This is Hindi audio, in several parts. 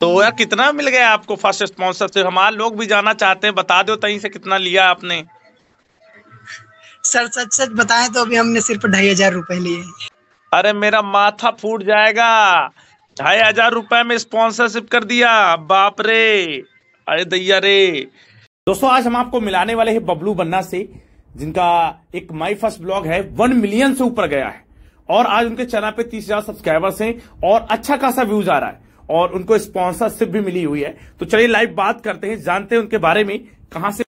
तो यार हम्म। कितना मिल गया आपको फर्स्ट स्पॉन्सर से हमारे लोग भी जाना चाहते हैं बता दो तहीं से कितना लिया आपने सर सच सच बताएं तो अभी हमने सिर्फ ढाई हजार रूपए लिए अरे मेरा माथा फूट जाएगा ढाई हजार रूपए में स्पॉन्सरशिप कर दिया बाप रे अरे दैया रे दोस्तों आज हम आपको मिलाने वाले हैं बबलू बन्ना से जिनका एक माई फर्स्ट ब्लॉग है वन मिलियन से ऊपर गया है और आज उनके चैनल पे तीस हजार सब्सक्राइबर्स हैं और अच्छा खासा व्यूज आ रहा है और उनको स्पॉन्सरशिप भी मिली हुई है तो चलिए लाइव बात करते हैं जानते हैं उनके बारे में कहा से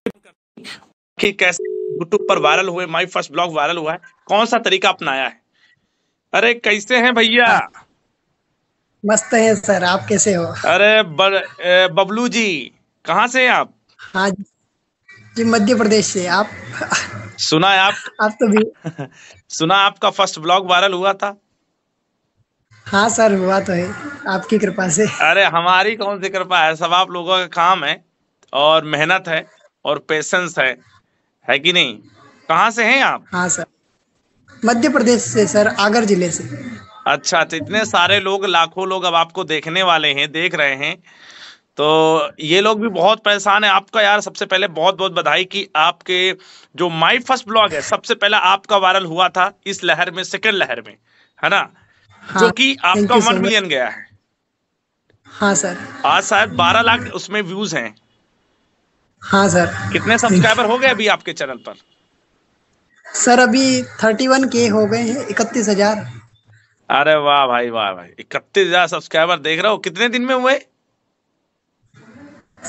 कि कैसे यूट्यूब पर वायरल हुए माई फर्स्ट ब्लॉग वायरल हुआ है कौन सा तरीका अपनाया है अरे कैसे हैं भैया मस्त है सर आप कैसे हो अरे बबलू जी कहा से हैं आप हाँ जी मध्य प्रदेश से आप सुना है आप आप तो भी सुना आपका फर्स्ट ब्लॉग वायरल हुआ था हाँ सर हुआ तो है आपकी कृपा से अरे हमारी कौन सी कृपा है सब आप लोगों का काम है और मेहनत है और पेशेंस है है कि नहीं कहाँ से हैं आप हाँ सर मध्य प्रदेश से सर आगर जिले से अच्छा तो इतने सारे लोग लाखों लोग अब आपको देखने वाले हैं देख रहे हैं तो ये लोग भी बहुत परेशान है आपका यार सबसे पहले बहुत बहुत बधाई कि आपके जो माई फर्स्ट ब्लॉग है सबसे पहला आपका वायरल हुआ था इस लहर में सेकेंड लहर में है ना हाँ, जो कि आपका वन मिलियन गया है हाँ सर आज शायद बारह लाख उसमें व्यूज हैं हाँ सर कितने सब्सक्राइबर हो गए अभी आपके चैनल पर सर अभी थर्टी वन के हो गए हैं इकतीस हजार अरे वाह भाई वाह भाई इकतीस हजार सब्सक्राइबर देख रहा हो कितने दिन में हुए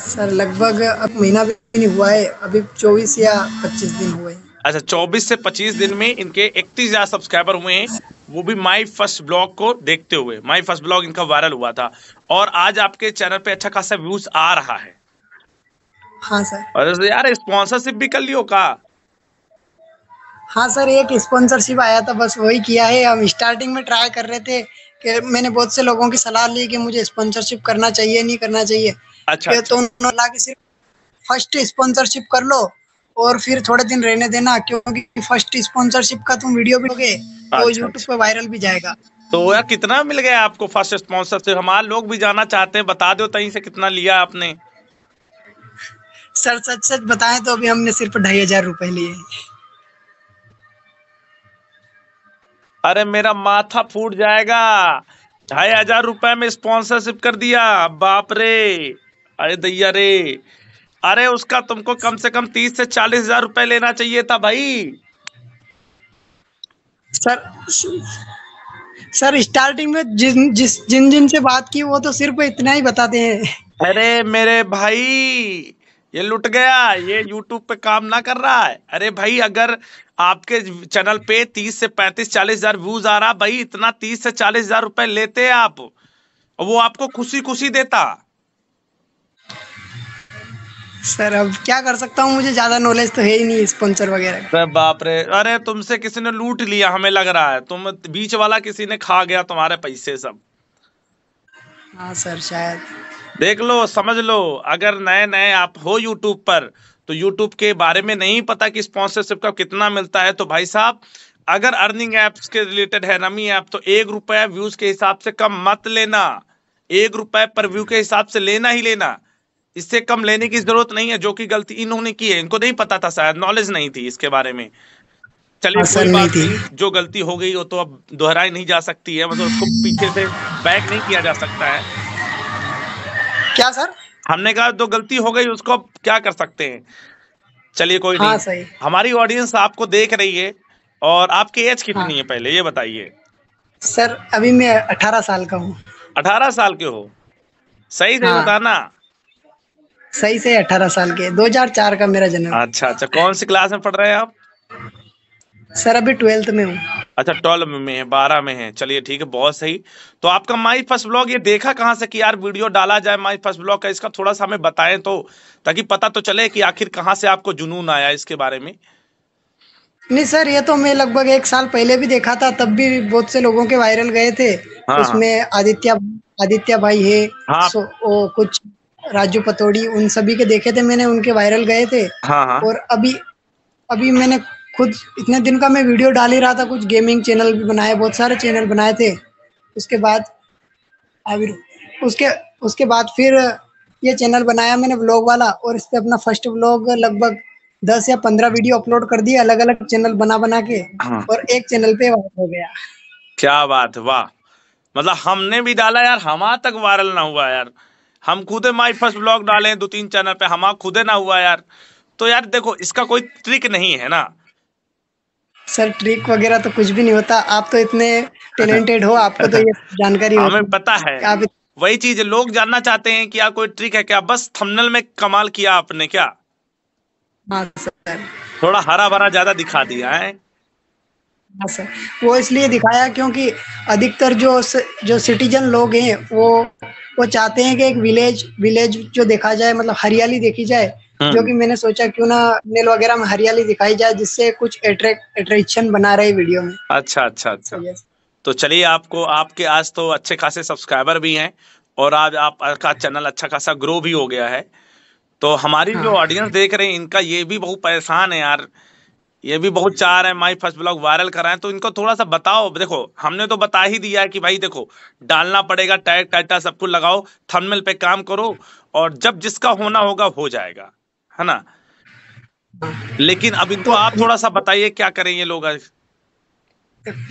सर लगभग अब महीना भी नहीं हुआ है अभी चौबीस या पच्चीस दिन हुए हैं अच्छा 24 से 25 दिन में इनके इकतीस हजार सब्सक्राइबर हुए हैं वो भी माई फर्स्ट ब्लॉग को देखते हुए माई फर्स्ट ब्लॉग इनका वायरल हुआ था और आज आपके चैनल पे अच्छा खासा व्यूज आ रहा है हाँ सर और यार स्पॉन्सरशिप भी कर लियो का हाँ सर एक स्पॉन्सरशिप आया था बस वही किया है हम स्टार्टिंग में ट्राई कर रहे थे कि मैंने बहुत से लोगों की सलाह ली कि मुझे स्पॉन्सरशिप करना चाहिए नहीं करना चाहिए अच्छा, अच्छा। तो उन्होंने सिर्फ फर्स्ट स्पॉन्सरशिप कर लो और फिर थोड़े दिन रहने देना क्योंकि फर्स्ट स्पॉन्सरशिप का तुम वीडियो भी दोगे तो यूट्यूब अच्छा। पे वायरल भी जाएगा तो यार कितना मिल गया आपको फर्स्ट स्पॉन्सरशिप हमारे लोग भी जाना चाहते हैं बता दो तहीं से कितना लिया आपने सर सच सच बताएं तो अभी हमने सिर्फ ढाई हजार रूपए लिए अरे मेरा माथा फूट जाएगा ढाई हजार रुपए में स्पॉन्सरशिप कर दिया बाप रे अरे दैया रे अरे उसका तुमको कम से कम तीस से चालीस हजार रुपए लेना चाहिए था भाई सर सर स्टार्टिंग में जिन जिस जिन जिन से बात की वो तो सिर्फ इतना ही बताते हैं अरे मेरे भाई ये लुट गया ये YouTube पे काम ना कर रहा है अरे भाई अगर आपके चैनल पे तीस से पैंतीस चालीस हजार व्यूज आ रहा भाई इतना तीस से चालीस हजार रुपए लेते आप वो आपको खुशी खुशी देता सर अब क्या कर सकता हूँ मुझे ज्यादा नॉलेज तो है ही नहीं स्पॉन्सर वगैरह सर बाप रे अरे तुमसे किसी ने लूट लिया हमें लग रहा है तुम बीच वाला किसी ने खा गया तुम्हारे पैसे सब हाँ सर शायद देख लो समझ लो अगर नए नए आप हो यूट्यूब पर तो यूट्यूब के बारे में नहीं पता कि स्पॉन्सरशिप का कितना मिलता है तो भाई साहब अगर अर्निंग एप्स के रिलेटेड है नमी ऐप तो एक रुपया व्यूज के हिसाब से कम मत लेना एक रुपए पर व्यू के हिसाब से लेना ही लेना इससे कम लेने की जरूरत नहीं है जो कि गलती इन्होंने की है इनको नहीं पता था शायद नॉलेज नहीं थी इसके बारे में चलिए कोई बात नहीं जो गलती हो गई हो तो अब दोहराई नहीं जा सकती है मतलब उसको पीछे से बैक नहीं किया जा सकता है क्या सर हमने कहा जो गलती हो गई उसको क्या कर सकते हैं चलिए कोई हाँ, नहीं हमारी ऑडियंस आपको देख रही है और आपकी एज कितनी हाँ। है पहले ये बताइए सर अभी मैं अठारह साल का हूँ अठारह साल के हो सही से हाँ। बताना सही से अठारह साल के 2004 का मेरा जन्म अच्छा अच्छा कौन सी क्लास में पढ़ रहे हैं आप सर अभी ट्वेल्थ में हूँ अच्छा ट्वेल्थ में है बारह में है चलिए ठीक है बहुत सही तो आपका माई फर्स्ट ब्लॉग ये देखा कहाँ से कि यार वीडियो डाला जाए माई फर्स्ट ब्लॉग का इसका थोड़ा सा हमें बताएं तो ताकि पता तो चले कि आखिर कहाँ से आपको जुनून आया इसके बारे में नहीं सर ये तो मैं लगभग एक साल पहले भी देखा था तब भी बहुत से लोगों के वायरल गए थे हाँ, हाँ। उसमें आदित्य आदित्य भाई है हाँ, सो, ओ, कुछ राजू पतोड़ी उन सभी के देखे थे मैंने उनके वायरल गए थे हाँ हा। और अभी अभी मैंने खुद इतने दिन का मैं वीडियो डाल ही रहा था कुछ गेमिंग चैनल भी बनाए बहुत सारे चैनल बनाए थे उसके बाद आविर उसके उसके बाद फिर ये चैनल बनाया मैंने व्लॉग वाला और इस पर अपना फर्स्ट व्लॉग लगभग दस या पंद्रह वीडियो अपलोड कर दिए अलग अलग चैनल बना बना के हाँ। और एक चैनल पे वायरल हो गया क्या बात वाह मतलब हमने भी डाला यार हमारा तक वायरल ना हुआ यार हम खुद माई फर्स्ट ब्लॉग डाले दो तीन चैनल पे हम खुद ना हुआ यार तो यार देखो इसका कोई ट्रिक नहीं है ना सर ट्रिक वगैरह तो कुछ भी नहीं होता आप तो इतने टैलेंटेड अच्छा। हो आपको तो ये जानकारी हमें पता है आप वही चीज लोग जानना चाहते हैं कि यार कोई ट्रिक है क्या बस थंबनेल में कमाल किया आपने क्या हाँ सर थोड़ा हरा भरा ज्यादा दिखा दिया है वो इसलिए दिखाया क्योंकि अधिकतर जो जो सिटीजन लोग हैं वो वो चाहते हैं कि एक विलेज विलेज जो देखा जाए मतलब हरियाली देखी जाए हाँ। जो कि मैंने सोचा क्यों ना नेल वगैरह में हरियाली दिखाई जाए जिससे कुछ अट्रैक्ट अट्रैक्शन बना रहे वीडियो में अच्छा अच्छा अच्छा तो चलिए आपको आपके आज तो अच्छे खासे सब्सक्राइबर भी हैं और आज आपका चैनल अच्छा खासा ग्रो भी हो गया है तो हमारी हाँ। जो ऑडियंस देख रहे हैं इनका ये भी बहुत परेशान है यार ये भी बहुत चाह रहे हैं माई फर्स्ट ब्लॉग वायरल हैं तो इनको थोड़ा सा बताओ देखो हमने तो बता ही दिया है कि भाई देखो डालना पड़ेगा टैग टाइटा सब कुछ लगाओ थंबनेल पे काम करो और जब जिसका होना होगा हो जाएगा है ना लेकिन अब इनको आप थोड़ा सा बताइए क्या करें ये लोग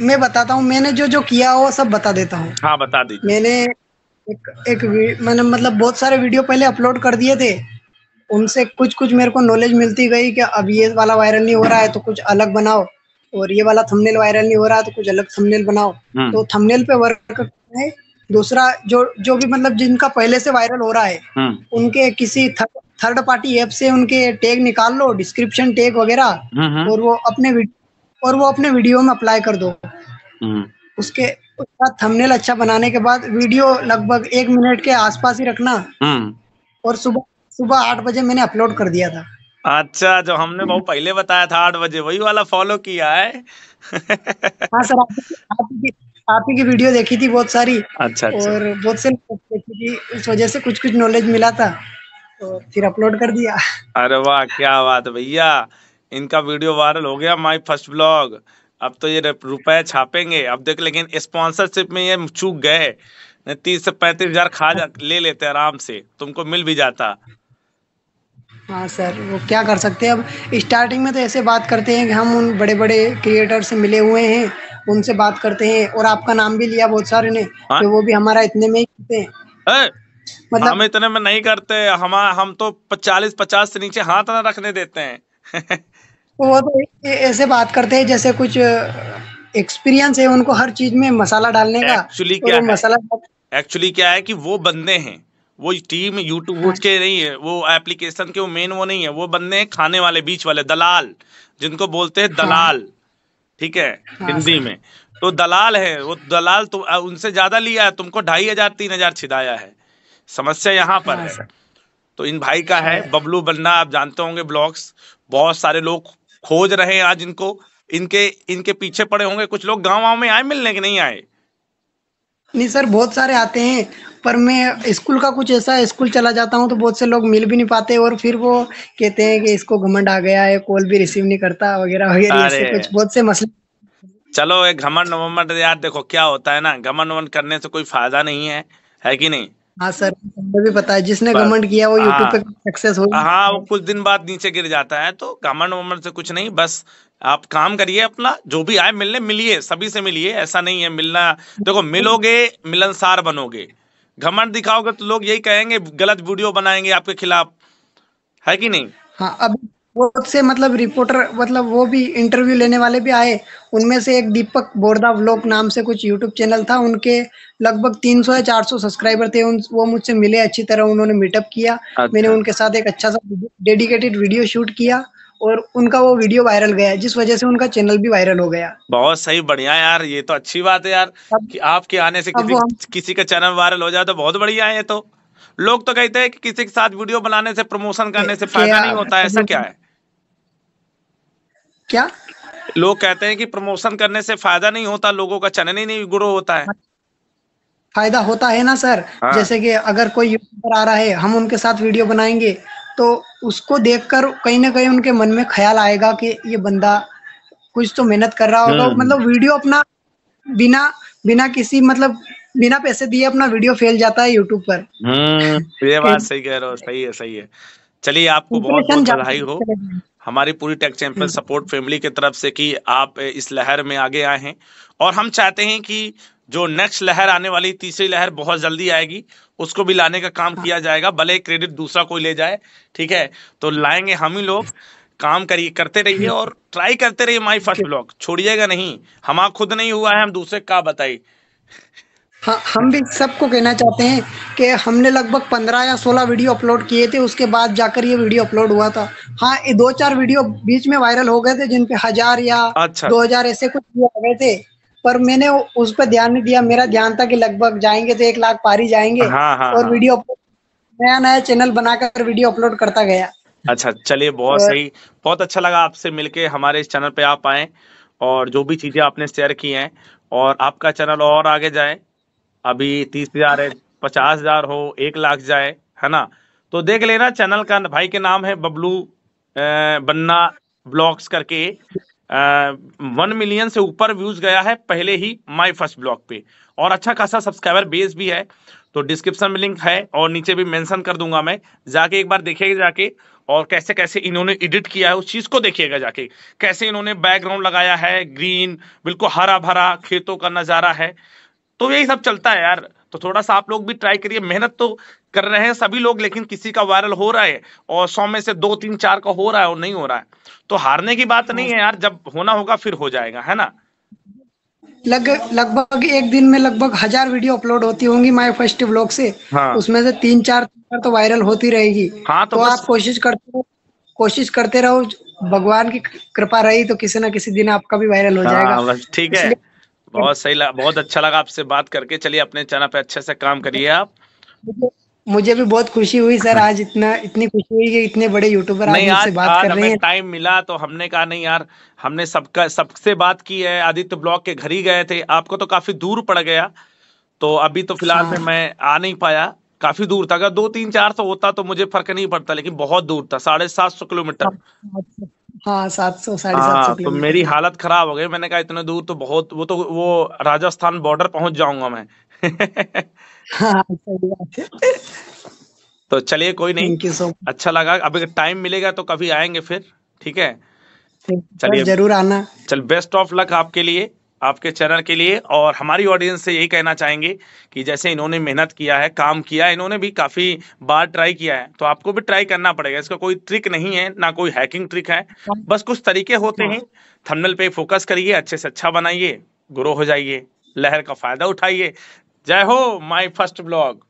मैं बताता हूँ मैंने जो जो किया वो सब बता देता हूँ हाँ बता दी मैंने एक, एक मैंने मतलब बहुत सारे वीडियो पहले अपलोड कर दिए थे उनसे कुछ कुछ मेरे को नॉलेज मिलती गई कि अब ये वाला वायरल नहीं हो रहा है तो कुछ अलग बनाओ और ये वाला थंबनेल वायरल नहीं हो रहा है तो कुछ अलग थंबनेल बनाओ हम्म। तो थंबनेल पे वर्क है दूसरा जो जो भी मतलब जिनका पहले से वायरल हो रहा है हम्म। उनके किसी थर्ड थर्ड पार्टी ऐप से उनके टैग निकाल लो डिस्क्रिप्शन टैग वगैरह हम्म, और वो अपने और वो अपने वीडियो में अप्लाई कर दो उसके उसका थंबनेल अच्छा बनाने के बाद वीडियो लगभग एक मिनट के आसपास ही रखना और सुबह सुबह आठ बजे मैंने अपलोड कर दिया था अच्छा जो हमने बहुत पहले बताया था आठ बजे वही वाला फॉलो किया है हाँ सर आप ही की वीडियो देखी थी बहुत सारी अच्छा, अच्छा। और बहुत से देखी थी उस वजह से कुछ कुछ नॉलेज मिला था तो फिर अपलोड कर दिया अरे वाह क्या बात भैया इनका वीडियो वायरल हो गया माई फर्स्ट ब्लॉग अब तो ये रुपए छापेंगे अब देख लेकिन स्पॉन्सरशिप में ये चूक गए तीस से पैंतीस हजार खा जा ले लेते आराम से तुमको मिल भी जाता हाँ सर वो क्या कर सकते हैं अब स्टार्टिंग में तो ऐसे बात करते हैं कि हम उन बड़े बड़े क्रिएटर से मिले हुए हैं उनसे बात करते हैं और आपका नाम भी लिया बहुत सारे ने हाँ? तो वो भी हमारा इतने में ही करते हैं मतलब हम इतने में नहीं करते हम हम तो चालीस पचास से नीचे हाथ ना रखने देते हैं तो वो तो ऐसे बात करते हैं जैसे कुछ एक्सपीरियंस है उनको हर चीज में मसाला डालने का एक्चुअली तो क्या मसाला एक्चुअली क्या है कि वो बंदे हैं वो टीम यूट्यूब के नहीं है वो एप्लीकेशन के वो मेन वो नहीं है वो बंदे खाने वाले बीच वाले दलाल जिनको बोलते हैं दलाल ठीक है हाँ। हिंदी में तो दलाल है वो दलाल तो उनसे ज्यादा लिया है तुमको ढाई हजार तीन हजार छिदाया है समस्या यहाँ पर है हाँ। तो इन भाई का है हाँ। बबलू बन्ना आप जानते होंगे ब्लॉग्स बहुत सारे लोग खोज रहे हैं आज इनको इनके इनके पीछे पड़े होंगे कुछ लोग गांव गाँव में आए मिलने के नहीं आए नहीं सर बहुत सारे आते हैं पर मैं स्कूल का कुछ ऐसा स्कूल चला जाता हूँ तो बहुत से लोग मिल भी नहीं पाते और फिर वो कहते हैं कि इसको घमंड आ गया है कॉल भी रिसीव नहीं करता वगैरह वगैरह ऐसे कुछ बहुत से मसले चलो ये घमंड वमंड यार देखो क्या होता है ना घमंड वमंड करने से कोई फायदा नहीं है है कि नहीं हाँ सर मुझे भी पता है जिसने घमंड किया वो यूट्यूब हाँ। पे सक्सेस हो हाँ वो कुछ दिन बाद नीचे गिर जाता है तो घमंड वमंड से कुछ नहीं बस आप काम करिए अपना जो भी आए मिलने मिलिए सभी से मिलिए ऐसा नहीं है मिलना देखो मिलोगे मिलनसार बनोगे घमंड दिखाओगे तो लोग यही कहेंगे गलत वीडियो बनाएंगे आपके खिलाफ है कि नहीं हाँ अब वो से मतलब रिपोर्टर मतलब वो भी इंटरव्यू लेने वाले भी आए उनमें से एक दीपक बोरदा व्लॉग नाम से कुछ यूट्यूब चैनल था उनके लगभग 300 या 400 सब्सक्राइबर थे उन वो मुझसे मिले अच्छी तरह उन्होंने मीटअप किया अच्छा। मैंने उनके साथ एक अच्छा सा डेडिकेटेड वीडियो शूट किया और उनका वो वीडियो वायरल गया जिस वजह से उनका चैनल भी वायरल हो गया बहुत सही बढ़िया यार ये तो अच्छी बात है यार कि आपके आने से किसी हम... किसी का चैनल वायरल हो जाए तो बहुत बढ़िया है ये तो लोग तो कहते हैं कि किसी के साथ वीडियो बनाने से प्रमोशन करने से फायदा नहीं होता ऐसा क्या है क्या लोग कहते हैं कि प्रमोशन करने से फायदा नहीं होता लोगों का चैनल ही नहीं ग्रो होता है फायदा होता है ना सर हाँ। जैसे कि अगर कोई यूट्यूबर आ रहा है हम उनके साथ वीडियो बनाएंगे तो उसको देखकर कहीं ना कहीं उनके मन में ख्याल आएगा कि ये बंदा कुछ तो मेहनत कर रहा होगा हम्म। मतलब वीडियो अपना बिना बिना किसी मतलब बिना पैसे दिए अपना वीडियो फैल जाता है यूट्यूब पर हम्म, ये बात सही कह रहे हो सही है सही है चलिए आपको बहुत बहुत बधाई हो हमारी पूरी टेक चैंपियन सपोर्ट फैमिली की तरफ से कि आप इस लहर में आगे आए हैं और हम चाहते हैं कि जो नेक्स्ट लहर आने वाली तीसरी लहर बहुत जल्दी आएगी उसको भी लाने का काम किया जाएगा भले क्रेडिट दूसरा कोई ले जाए ठीक है तो लाएंगे हम ही लोग काम करिए करते रहिए और ट्राई करते रहिए माई फर्स्ट ब्लॉग छोड़िएगा नहीं हमारा खुद नहीं हुआ है हम दूसरे का बताइए हाँ हम भी सबको कहना चाहते हैं कि हमने लगभग पंद्रह या सोलह वीडियो अपलोड किए थे उसके बाद जाकर ये वीडियो अपलोड हुआ था हाँ दो चार वीडियो बीच में वायरल हो गए थे जिनपे हजार या अच्छा। दो हजार ऐसे कुछ आ गए थे पर मैंने उस पर ध्यान नहीं दिया मेरा ध्यान था कि लगभग जाएंगे तो एक लाख पार ही जाएंगे हाँ, हाँ, और हाँ। वीडियो नया नया चैनल बनाकर वीडियो अपलोड करता गया अच्छा चलिए बहुत सही बहुत अच्छा लगा आपसे मिलके हमारे इस चैनल पे आप आए और जो भी चीजें आपने शेयर की हैं और आपका चैनल और आगे जाए अभी तीस हजार है पचास हजार हो एक लाख जाए है ना तो देख लेना चैनल का भाई के नाम है बबलू बन्ना ब्लॉग्स करके वन मिलियन से ऊपर व्यूज गया है पहले ही माय फर्स्ट ब्लॉग पे और अच्छा खासा सब्सक्राइबर बेस भी है तो डिस्क्रिप्शन में लिंक है और नीचे भी मेंशन कर दूंगा मैं जाके एक बार देखेगा जाके और कैसे कैसे इन्होंने एडिट किया है उस चीज को देखिएगा जाके कैसे इन्होंने बैकग्राउंड लगाया है ग्रीन बिल्कुल हरा भरा खेतों का नजारा है तो यही सब चलता है यार तो थोड़ा सा आप लोग भी ट्राई करिए मेहनत तो कर रहे हैं सभी लोग लेकिन किसी का वायरल हो रहा है और सौ में से दो तीन चार का हो रहा है और नहीं हो रहा है तो हारने की बात नहीं है यार जब होना होगा फिर हो जाएगा है ना लग लगभग एक दिन में लगभग हजार वीडियो अपलोड होती होंगी माय फर्स्ट ब्लॉग से हाँ। उसमें से तीन चार तो वायरल होती रहेगी हाँ तो, तो बस... आप कोशिश करते रहो कोशिश करते रहो भगवान की कृपा रही तो किसी ना किसी दिन आपका भी वायरल हो हाँ, जाएगा ठीक है बहुत सही लगा बहुत अच्छा लगा आपसे बात करके चलिए अपने चैनल पे अच्छे से काम करिए आप मुझे भी बहुत खुशी हुई सर हाँ। आज इतना इतनी खुशी हुई कि इतने बड़े यूट्यूबर आज मुझसे बात आज कर रहे हैं टाइम मिला तो हमने कहा नहीं यार हमने सबका सबसे बात की है आदित्य ब्लॉक के घर ही गए थे आपको तो काफी दूर पड़ गया तो अभी तो फिलहाल में हाँ। मैं आ नहीं पाया काफी दूर था अगर दो तीन चार सौ होता तो मुझे फर्क नहीं पड़ता लेकिन बहुत दूर था साढ़े सात सौ किलोमीटर हाँ सात सौ साढ़े हाँ, तो मेरी हालत खराब हो गई मैंने कहा इतने दूर तो बहुत वो तो वो राजस्थान बॉर्डर पहुंच जाऊंगा मैं तो चलिए कोई नहीं so अच्छा लगा अभी टाइम मिलेगा तो कभी आएंगे फिर ठीक है चलिए जरूर आना चल बेस्ट ऑफ लक आपके लिए आपके चैनल के लिए और हमारी ऑडियंस से यही कहना चाहेंगे कि जैसे इन्होंने मेहनत किया है काम किया इन्होंने भी काफ़ी बार ट्राई किया है तो आपको भी ट्राई करना पड़ेगा इसका कोई ट्रिक नहीं है ना कोई हैकिंग ट्रिक है बस कुछ तरीके होते हैं थंबनेल पे फोकस करिए अच्छे से अच्छा बनाइए ग्रो हो जाइए लहर का फायदा उठाइए जय हो माय फर्स्ट ब्लॉग